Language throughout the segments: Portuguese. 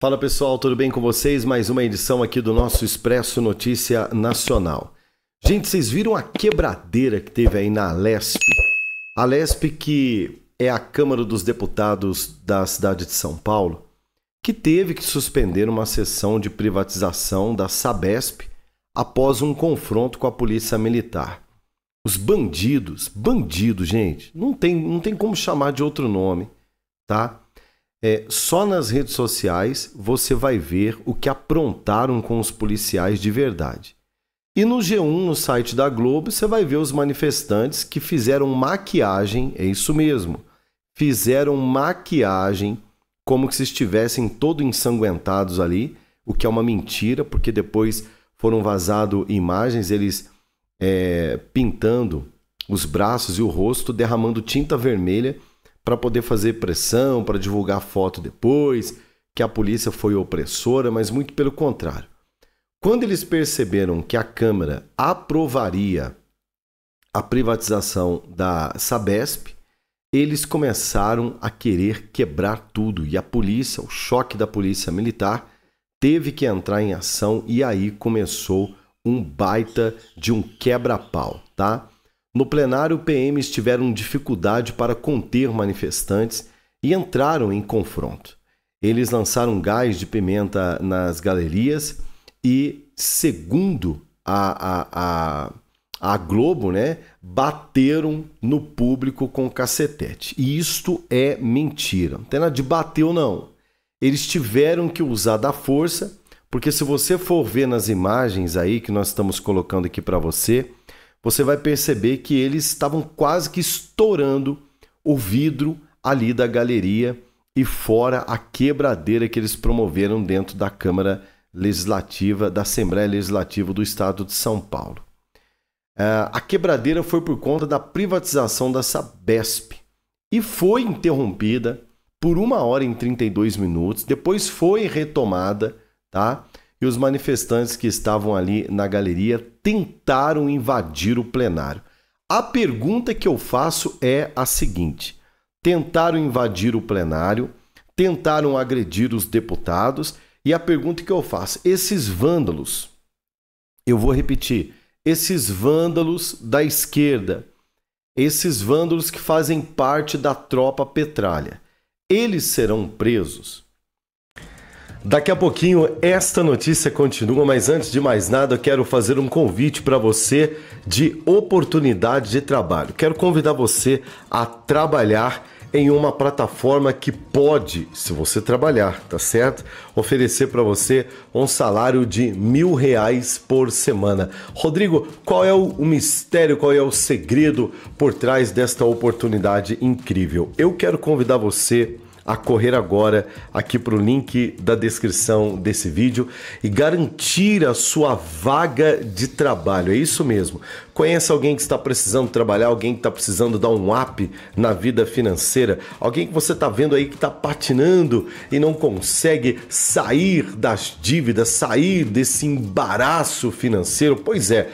Fala pessoal, tudo bem com vocês? Mais uma edição aqui do nosso Expresso Notícia Nacional. Gente, vocês viram a quebradeira que teve aí na Lesp? A Lesp que é a Câmara dos Deputados da cidade de São Paulo, que teve que suspender uma sessão de privatização da Sabesp após um confronto com a Polícia Militar. Os bandidos, bandidos, gente, não tem, não tem como chamar de outro nome, tá? É, só nas redes sociais você vai ver o que aprontaram com os policiais de verdade. E no G1, no site da Globo, você vai ver os manifestantes que fizeram maquiagem, é isso mesmo, fizeram maquiagem como se estivessem todo ensanguentados ali, o que é uma mentira, porque depois foram vazadas imagens eles é, pintando os braços e o rosto, derramando tinta vermelha para poder fazer pressão, para divulgar foto depois, que a polícia foi opressora, mas muito pelo contrário. Quando eles perceberam que a Câmara aprovaria a privatização da Sabesp, eles começaram a querer quebrar tudo e a polícia, o choque da polícia militar, teve que entrar em ação e aí começou um baita de um quebra-pau, tá? No plenário, PMs tiveram dificuldade para conter manifestantes e entraram em confronto. Eles lançaram gás de pimenta nas galerias e, segundo a, a, a, a Globo, né, bateram no público com cacetete. E isto é mentira. Não tem nada de ou não. Eles tiveram que usar da força, porque se você for ver nas imagens aí que nós estamos colocando aqui para você, você vai perceber que eles estavam quase que estourando o vidro ali da galeria e fora a quebradeira que eles promoveram dentro da Câmara Legislativa, da Assembleia Legislativa do Estado de São Paulo. É, a quebradeira foi por conta da privatização dessa BESP e foi interrompida por uma hora e 32 minutos, depois foi retomada, tá? e os manifestantes que estavam ali na galeria tentaram invadir o plenário. A pergunta que eu faço é a seguinte: tentaram invadir o plenário, tentaram agredir os deputados, e a pergunta que eu faço: esses vândalos, eu vou repetir, esses vândalos da esquerda, esses vândalos que fazem parte da tropa petralha, eles serão presos? Daqui a pouquinho esta notícia continua, mas antes de mais nada, quero fazer um convite para você de oportunidade de trabalho. Quero convidar você a trabalhar em uma plataforma que pode, se você trabalhar, tá certo? Oferecer para você um salário de mil reais por semana. Rodrigo, qual é o mistério, qual é o segredo por trás desta oportunidade incrível? Eu quero convidar você a correr agora aqui para o link da descrição desse vídeo e garantir a sua vaga de trabalho. É isso mesmo. Conheça alguém que está precisando trabalhar, alguém que está precisando dar um up na vida financeira, alguém que você está vendo aí que está patinando e não consegue sair das dívidas, sair desse embaraço financeiro. Pois é,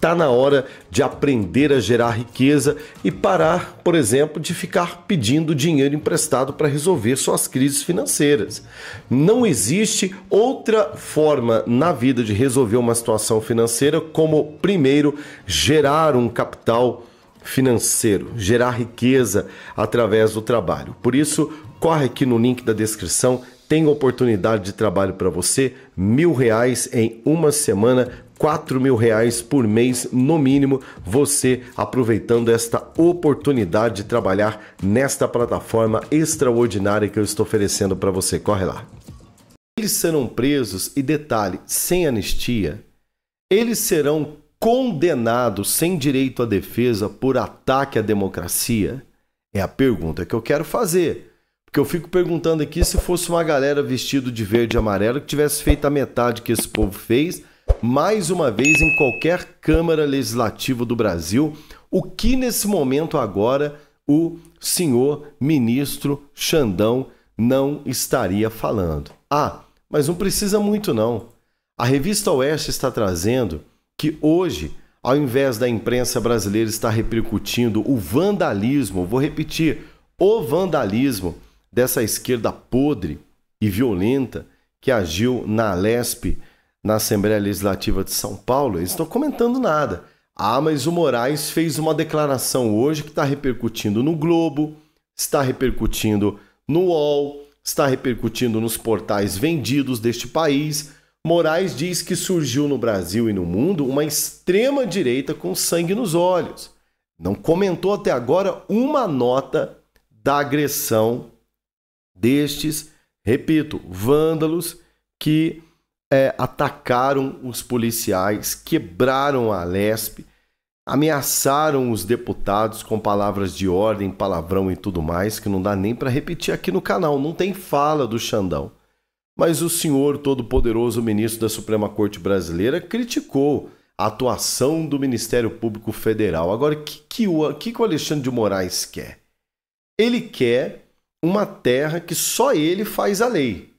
Está na hora de aprender a gerar riqueza e parar, por exemplo, de ficar pedindo dinheiro emprestado para resolver suas crises financeiras. Não existe outra forma na vida de resolver uma situação financeira como, primeiro, gerar um capital financeiro, gerar riqueza através do trabalho. Por isso, corre aqui no link da descrição tem oportunidade de trabalho para você, mil reais em uma semana 4 mil reais por mês, no mínimo, você aproveitando esta oportunidade de trabalhar nesta plataforma extraordinária que eu estou oferecendo para você. Corre lá. Eles serão presos, e detalhe, sem anistia, eles serão condenados sem direito à defesa por ataque à democracia? É a pergunta que eu quero fazer. Porque eu fico perguntando aqui se fosse uma galera vestido de verde e amarelo que tivesse feito a metade que esse povo fez, mais uma vez em qualquer Câmara Legislativa do Brasil, o que nesse momento agora o senhor ministro Xandão não estaria falando. Ah, mas não precisa muito não. A revista Oeste está trazendo que hoje, ao invés da imprensa brasileira estar repercutindo o vandalismo, vou repetir, o vandalismo dessa esquerda podre e violenta que agiu na Lespe na Assembleia Legislativa de São Paulo, eles estão comentando nada. Ah, mas o Moraes fez uma declaração hoje que está repercutindo no Globo, está repercutindo no UOL, está repercutindo nos portais vendidos deste país. Moraes diz que surgiu no Brasil e no mundo uma extrema direita com sangue nos olhos. Não comentou até agora uma nota da agressão destes, repito, vândalos que é, atacaram os policiais, quebraram a Lesp, ameaçaram os deputados com palavras de ordem, palavrão e tudo mais, que não dá nem para repetir aqui no canal, não tem fala do Xandão. Mas o senhor todo-poderoso ministro da Suprema Corte Brasileira criticou a atuação do Ministério Público Federal. Agora, que, que o que, que o Alexandre de Moraes quer? Ele quer uma terra que só ele faz a lei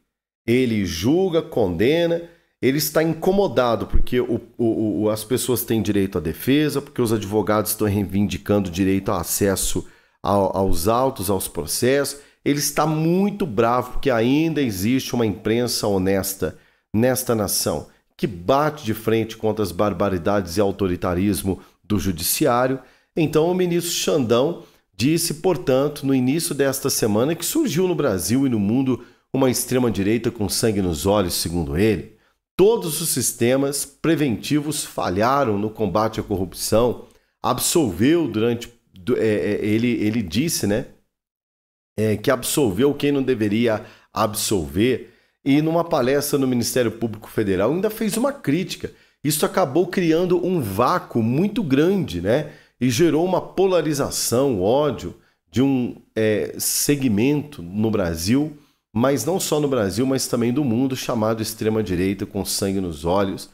ele julga, condena, ele está incomodado porque o, o, o, as pessoas têm direito à defesa, porque os advogados estão reivindicando direito ao acesso ao, aos autos, aos processos. Ele está muito bravo porque ainda existe uma imprensa honesta nesta nação que bate de frente contra as barbaridades e autoritarismo do judiciário. Então, o ministro Xandão disse, portanto, no início desta semana que surgiu no Brasil e no mundo uma extrema-direita com sangue nos olhos, segundo ele. Todos os sistemas preventivos falharam no combate à corrupção. Absolveu durante. É, é, ele, ele disse, né? É, que absolveu quem não deveria absolver. E numa palestra no Ministério Público Federal ainda fez uma crítica. Isso acabou criando um vácuo muito grande, né? E gerou uma polarização, ódio de um é, segmento no Brasil mas não só no Brasil, mas também do mundo, chamado extrema-direita com sangue nos olhos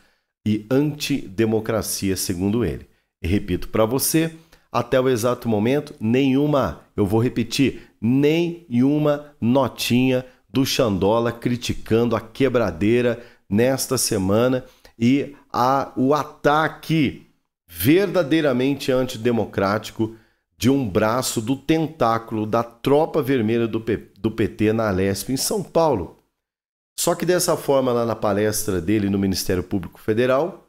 e antidemocracia, segundo ele. E repito para você, até o exato momento, nenhuma, eu vou repetir, nenhuma notinha do Xandola criticando a quebradeira nesta semana e a, o ataque verdadeiramente antidemocrático de um braço do tentáculo da tropa vermelha do, P do PT na Alesp, em São Paulo. Só que dessa forma, lá na palestra dele no Ministério Público Federal,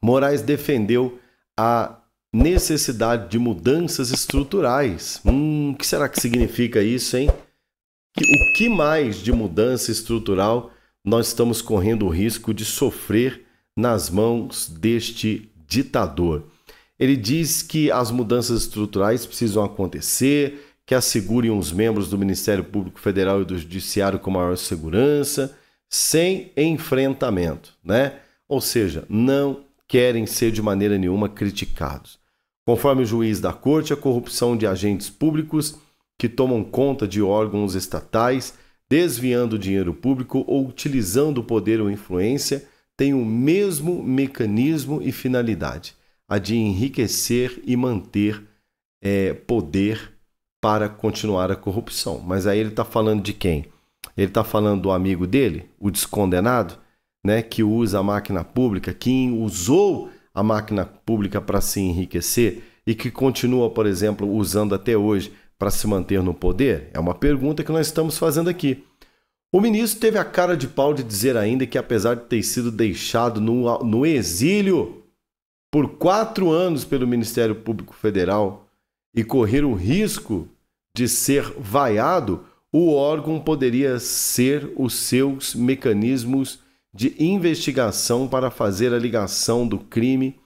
Moraes defendeu a necessidade de mudanças estruturais. Hum, o que será que significa isso, hein? O que mais de mudança estrutural nós estamos correndo o risco de sofrer nas mãos deste ditador? Ele diz que as mudanças estruturais precisam acontecer, que assegurem os membros do Ministério Público Federal e do Judiciário com maior segurança, sem enfrentamento, né? Ou seja, não querem ser de maneira nenhuma criticados. Conforme o juiz da corte, a corrupção de agentes públicos que tomam conta de órgãos estatais, desviando dinheiro público ou utilizando poder ou influência, tem o mesmo mecanismo e finalidade a de enriquecer e manter é, poder para continuar a corrupção. Mas aí ele está falando de quem? Ele está falando do amigo dele, o descondenado, né, que usa a máquina pública, que usou a máquina pública para se enriquecer e que continua, por exemplo, usando até hoje para se manter no poder? É uma pergunta que nós estamos fazendo aqui. O ministro teve a cara de pau de dizer ainda que, apesar de ter sido deixado no, no exílio por quatro anos pelo Ministério Público Federal e correr o risco de ser vaiado, o órgão poderia ser os seus mecanismos de investigação para fazer a ligação do crime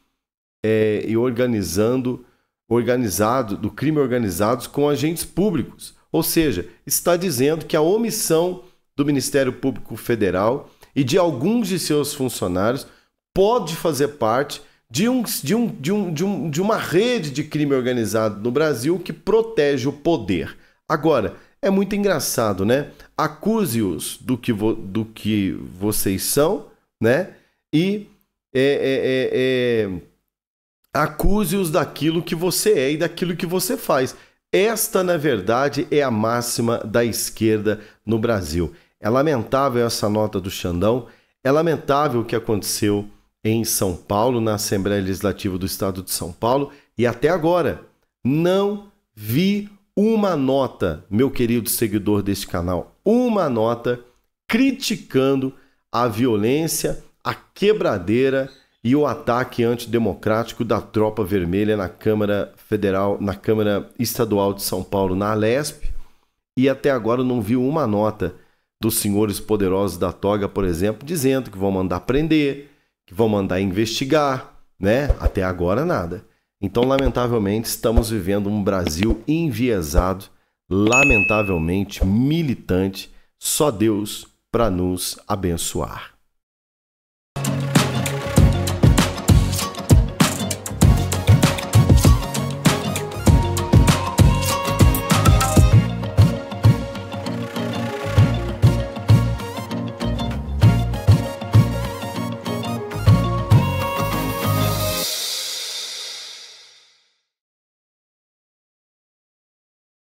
é, e organizando organizado do crime organizados com agentes públicos. Ou seja, está dizendo que a omissão do Ministério Público Federal e de alguns de seus funcionários pode fazer parte de, um, de, um, de, um, de, um, de uma rede de crime organizado no Brasil que protege o poder. Agora, é muito engraçado, né? Acuse-os do, que do que vocês são, né? E é, é, é, é, acuse-os daquilo que você é e daquilo que você faz. Esta, na verdade, é a máxima da esquerda no Brasil. É lamentável essa nota do Xandão, é lamentável o que aconteceu em São Paulo, na Assembleia Legislativa do Estado de São Paulo, e até agora não vi uma nota, meu querido seguidor deste canal, uma nota criticando a violência, a quebradeira e o ataque antidemocrático da tropa vermelha na Câmara Federal, na Câmara Estadual de São Paulo, na Alesp, e até agora não vi uma nota dos senhores poderosos da toga, por exemplo, dizendo que vão mandar prender, que vão mandar investigar, né? Até agora nada. Então, lamentavelmente, estamos vivendo um Brasil enviesado, lamentavelmente militante. Só Deus para nos abençoar.